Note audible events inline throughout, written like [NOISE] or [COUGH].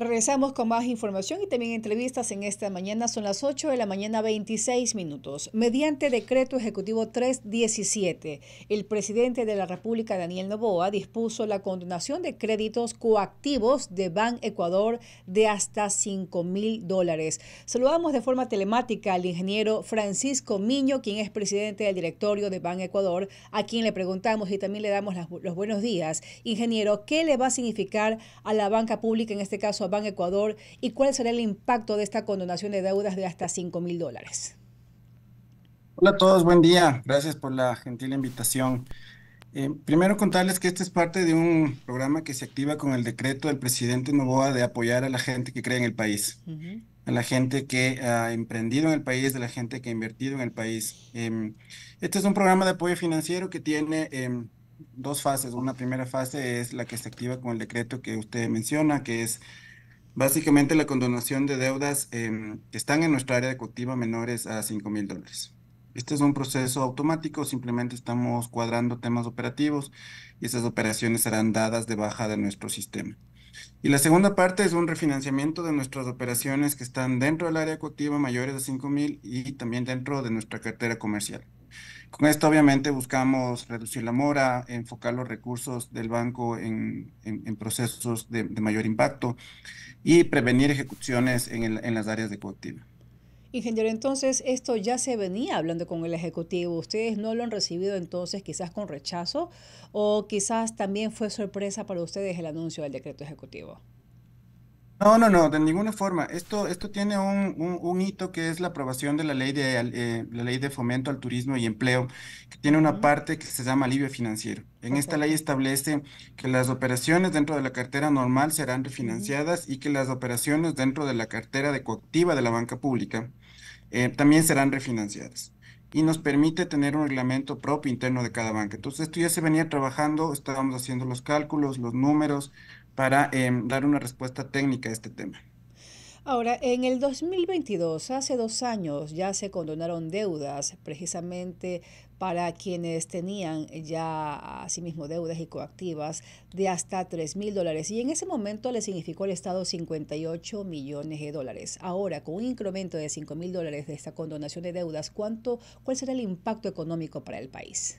Regresamos con más información y también entrevistas en esta mañana. Son las 8 de la mañana 26 minutos. Mediante decreto ejecutivo 317, el presidente de la República, Daniel Novoa, dispuso la condonación de créditos coactivos de Ban Ecuador de hasta 5 mil dólares. Saludamos de forma telemática al ingeniero Francisco Miño, quien es presidente del directorio de Ban Ecuador, a quien le preguntamos y también le damos los buenos días. Ingeniero, ¿qué le va a significar a la banca pública, en este caso a Ban Ecuador y cuál será el impacto de esta condonación de deudas de hasta 5 mil dólares. Hola a todos, buen día. Gracias por la gentil invitación. Eh, primero contarles que este es parte de un programa que se activa con el decreto del presidente Novoa de apoyar a la gente que cree en el país, a la gente que ha emprendido en el país, de la gente que ha invertido en el país. Em, este es un programa de apoyo financiero que tiene em, dos fases. Una primera fase es la que se activa con el decreto que usted menciona, que es Básicamente la condonación de deudas em, que están en nuestra área ejecutiva menores a 5 mil dólares. Este es un proceso automático, simplemente estamos cuadrando temas operativos y esas operaciones serán dadas de baja de nuestro sistema. Y la segunda parte es un refinanciamiento de nuestras operaciones que están dentro del área ejecutiva mayores a 5 mil y también dentro de nuestra cartera comercial. Con esto obviamente buscamos reducir la mora, enfocar los recursos del banco en, procesos de, mayor impacto y prevenir ejecuciones en, las áreas de colectivo. Ingeniero, entonces esto ya se venía hablando con el Ejecutivo. ¿Ustedes no lo han recibido entonces quizás con rechazo o quizás también fue sorpresa para ustedes el anuncio del decreto ejecutivo? No, no, no, de ninguna forma. Esto, esto tiene un, hito que es la aprobación de la ley de, eh, la ley de fomento al turismo y empleo, que tiene una parte que se llama alivio financiero. En esta ley establece que las operaciones dentro de la cartera normal serán refinanciadas y que las operaciones dentro de la cartera de coactiva de la banca pública eh, también serán refinanciadas y nos permite tener un reglamento propio interno de cada banca. Entonces, esto ya se venía trabajando, estábamos haciendo los cálculos, los números, para em, dar una respuesta técnica a este tema. Ahora, en el 2022, hace dos años, ya se condonaron deudas precisamente para quienes tenían ya asimismo deudas y coactivas de hasta 3 mil dólares. Y en ese momento le significó al Estado 58 millones de dólares. Ahora, con un incremento de 5 mil dólares de esta condonación de deudas, ¿cuánto, ¿cuál será el impacto económico para el país?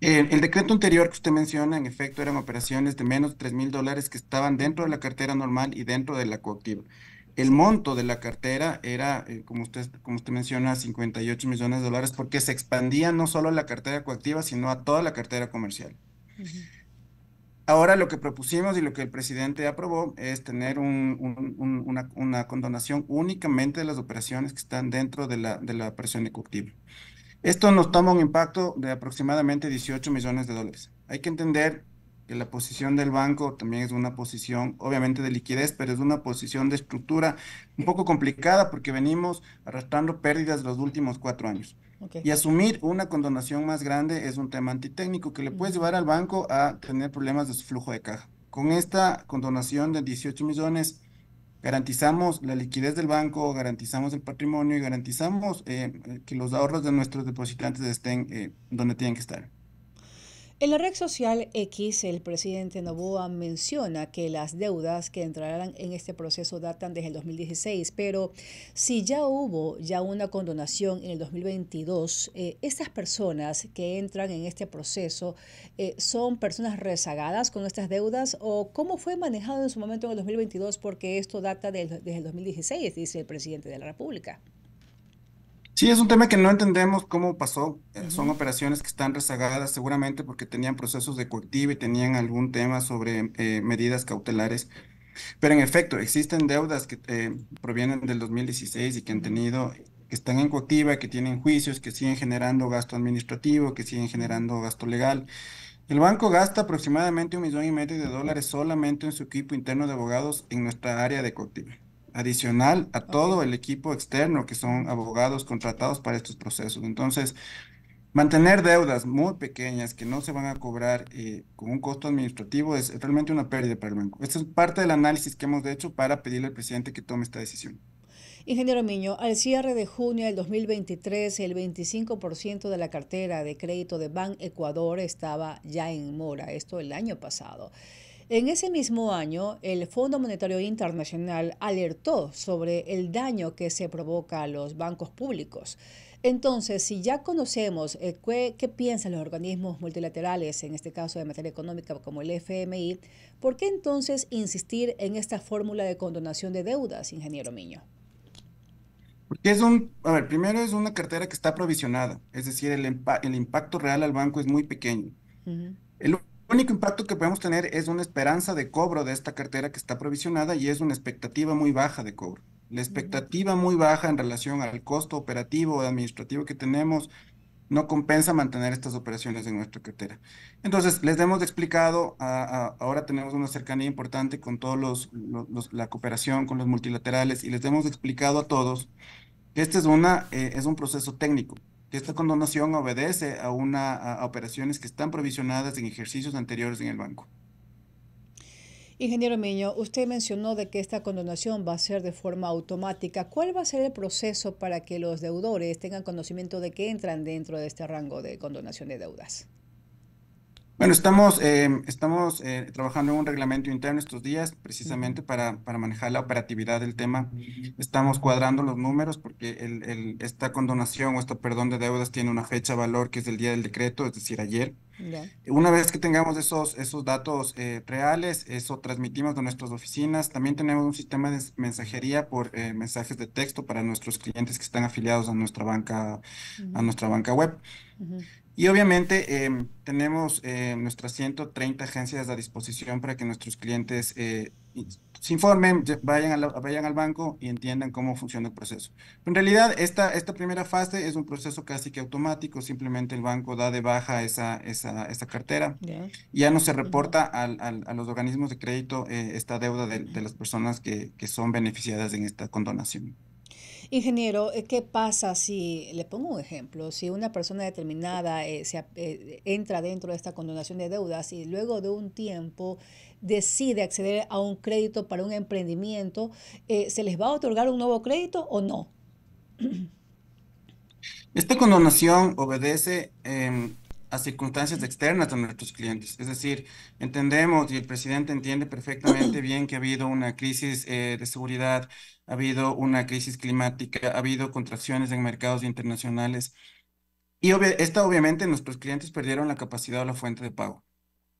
el decreto anterior que usted menciona, en efecto, eran operaciones de menos de 3 mil dólares que estaban dentro de la cartera normal y dentro de la coactiva. El monto de la cartera era, eh, como, usted, como usted menciona, 58 millones de dólares porque se expandía no solo a la cartera coactiva, sino a toda la cartera comercial. Ahora lo que propusimos y lo que el presidente aprobó es tener una, condonación únicamente de las operaciones que están dentro de la, de la operación de esto nos toma un impacto de aproximadamente 18 millones de dólares. Hay que entender que la posición del banco también es una posición, obviamente, de liquidez, pero es una posición de estructura un poco complicada porque venimos arrastrando pérdidas los últimos cuatro años. Y asumir una condonación más grande es un tema antitécnico que le puede llevar al banco a tener problemas de su flujo de caja. Con esta condonación de 18 millones, garantizamos la liquidez del banco, garantizamos el patrimonio y garantizamos eh, que los ahorros de nuestros depositantes estén eh, donde tienen que estar. En la red social X, el presidente Novoa menciona que las deudas que entrarán en este proceso datan desde el 2016, pero si ya hubo ya una condonación en el 2022, eh, estas personas que entran en este proceso eh, son personas rezagadas con estas deudas o cómo fue manejado en su momento en el 2022 porque esto data desde el 2016, dice el presidente de la República. Sí, es un tema que no entendemos cómo pasó. Eh, son operaciones que están rezagadas seguramente porque tenían procesos de coactiva y tenían algún tema sobre eh, medidas cautelares. Pero en efecto, existen deudas que eh, provienen del 2016 y que han tenido, que están en coactiva, que tienen juicios, que siguen generando gasto administrativo, que siguen generando gasto legal. El banco gasta aproximadamente un millón y medio de dólares solamente en su equipo interno de abogados en nuestra área de coactiva adicional a todo el equipo externo que son abogados contratados para estos procesos. Entonces, mantener deudas muy pequeñas que no se van a cobrar eh, con un costo administrativo es realmente una pérdida para el banco. Esto es parte del análisis que hemos hecho para pedirle al presidente que tome esta decisión. Ingeniero Miño, al cierre de junio del 2023, el 25% de la cartera de crédito de Ban Ecuador estaba ya en mora, esto el año pasado. En ese mismo año, el Fondo Monetario Internacional alertó sobre el daño que se provoca a los bancos públicos. Entonces, si ya conocemos eh, qué, piensan los organismos multilaterales, en este caso de materia económica como el FMI, ¿por qué entonces insistir en esta fórmula de condonación de deudas, ingeniero Miño? Porque es un, a ver, primero es una cartera que está provisionada, es decir, el, impacto real al banco es muy pequeño único impacto que podemos tener es una esperanza de cobro de esta cartera que está provisionada y es una expectativa muy baja de cobro. La expectativa muy baja en relación al costo operativo o administrativo que tenemos no compensa mantener estas operaciones en nuestra cartera. Entonces, les hemos explicado, ahora tenemos una cercanía importante con todos los, la cooperación con los multilaterales y les hemos explicado a todos que este es, una, eh, es un proceso técnico esta condonación obedece a, una, operaciones que están provisionadas en ejercicios anteriores en el banco. Ingeniero Miño, usted mencionó de que esta condonación va a ser de forma automática. ¿Cuál va a ser el proceso para que los deudores tengan conocimiento de que entran dentro de este rango de condonación de deudas? Bueno, estamos, eh, estamos eh, trabajando en un reglamento interno estos días precisamente para, para, manejar la operatividad del tema. Estamos cuadrando los números porque el, esta condonación o este perdón de deudas tiene una fecha valor que es el día del decreto, es decir, ayer. Una vez que tengamos esos, esos datos eh, reales, eso transmitimos a nuestras oficinas. También tenemos un sistema de mensajería por mensajes de texto para nuestros clientes que están afiliados a nuestra banca, a nuestra banca web. Y obviamente em, tenemos eh, nuestras 130 agencias a disposición para que nuestros clientes eh, se informen, vayan, vayan al banco y entiendan cómo funciona el proceso. En realidad, esta, esta primera fase es un proceso casi que automático, simplemente el banco da de baja esa, esa, cartera. Y ya no se reporta al, al, a los organismos de crédito eh, esta deuda de, de las personas que, que, son beneficiadas en esta condonación. Ingeniero, eh, ¿qué pasa si, le pongo un ejemplo, si una persona determinada eh, se, eh, entra dentro de esta condonación de deudas y luego de un tiempo decide acceder a un crédito para un emprendimiento, ¿se les va a otorgar un nuevo crédito o no? Esta condonación obedece em, circunstancias externas a nuestros clientes. Es decir, entendemos y el presidente entiende perfectamente [CLEARS THROAT] bien que ha habido una crisis eh, de seguridad, ha habido una crisis climática, ha habido contracciones en mercados internacionales. Y esta, obviamente, nuestros clientes perdieron la capacidad o la fuente de pago.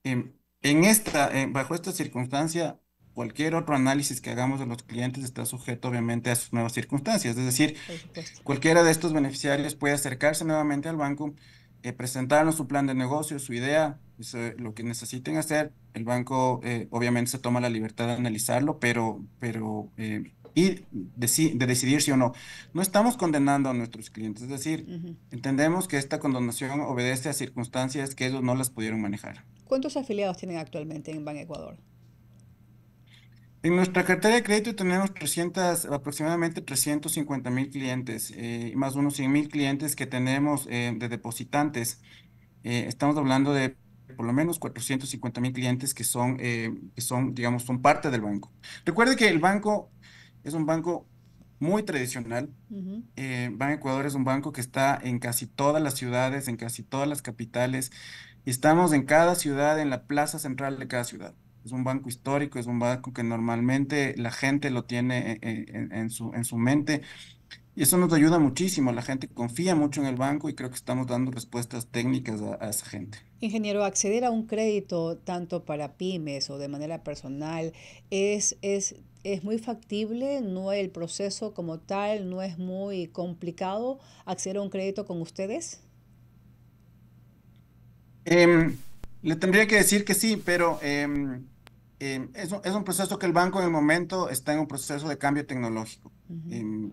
Em, en esta, bajo esta circunstancia, cualquier otro análisis que hagamos de los clientes está sujeto obviamente a sus nuevas circunstancias. Es decir, cualquiera de estos beneficiarios puede acercarse nuevamente al banco eh, presentaron su plan de negocio, su idea, lo que necesiten hacer. El banco eh, obviamente se toma la libertad de analizarlo, pero, pero eh, y de, decidir si o no. No estamos condenando a nuestros clientes, es decir, entendemos que esta condonación obedece a circunstancias que ellos no las pudieron manejar. ¿Cuántos afiliados tienen actualmente en Ban Ecuador? En nuestra cartera de crédito tenemos 300, aproximadamente 350 mil clientes, eh, y más unos 100 mil clientes que tenemos eh, de depositantes. Eh, estamos hablando de por lo menos 450 mil clientes que son, que son, digamos, son parte del banco. Recuerde que el banco es un banco muy tradicional. Ban Ecuador es un banco que está en casi todas las ciudades, en casi todas las capitales. estamos en cada ciudad, en la plaza central de cada ciudad es un banco histórico, es un banco que normalmente la gente lo tiene eh, eh, en, su, en su mente. Y eso nos ayuda muchísimo, la gente confía mucho en el banco y creo que estamos dando respuestas técnicas a, esa gente. Ingeniero, acceder a un crédito tanto para pymes o de manera personal es, es, es muy factible, no el proceso como tal, no es muy complicado acceder a un crédito con ustedes. Em, le tendría que decir que sí, pero em, Em, es, un proceso que el banco en el momento está en un proceso de cambio tecnológico. Em,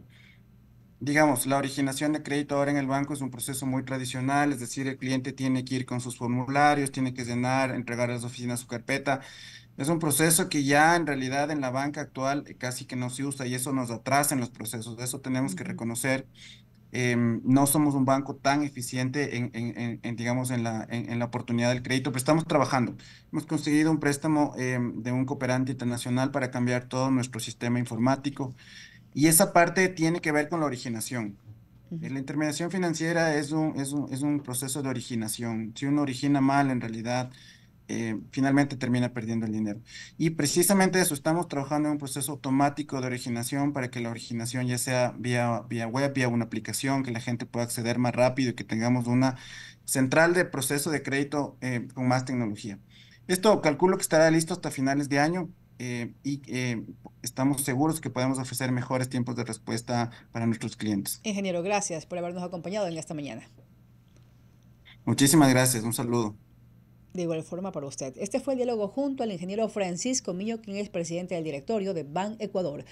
digamos, la originación de crédito ahora en el banco es un proceso muy tradicional, es decir, el cliente tiene que ir con sus formularios, tiene que llenar, entregar a las oficinas su carpeta. Es un proceso que ya en realidad en la banca actual casi que no se usa y eso nos atrasa en los procesos, De eso tenemos que reconocer. Em, no somos un banco tan eficiente en, digamos, en la, en, la oportunidad del crédito, pero estamos trabajando. Hemos conseguido un préstamo em, de un cooperante internacional para cambiar todo nuestro sistema informático y esa parte tiene que ver con la originación. La intermediación financiera es un, es un, es un proceso de originación. Si uno origina mal, en realidad eh, finalmente termina perdiendo el dinero. Y precisamente eso, estamos trabajando en un proceso automático de originación para que la originación ya sea vía, vía web, vía una aplicación, que la gente pueda acceder más rápido y que tengamos una central de proceso de crédito eh, con más tecnología. Esto calculo que estará listo hasta finales de año, eh, y estamos seguros que podemos ofrecer mejores tiempos de respuesta para nuestros clientes. Ingeniero, gracias por habernos acompañado en esta mañana. Muchísimas gracias, un saludo de igual forma para usted. Este fue el diálogo junto al ingeniero Francisco Miño, quien es presidente del directorio de Ban Ecuador.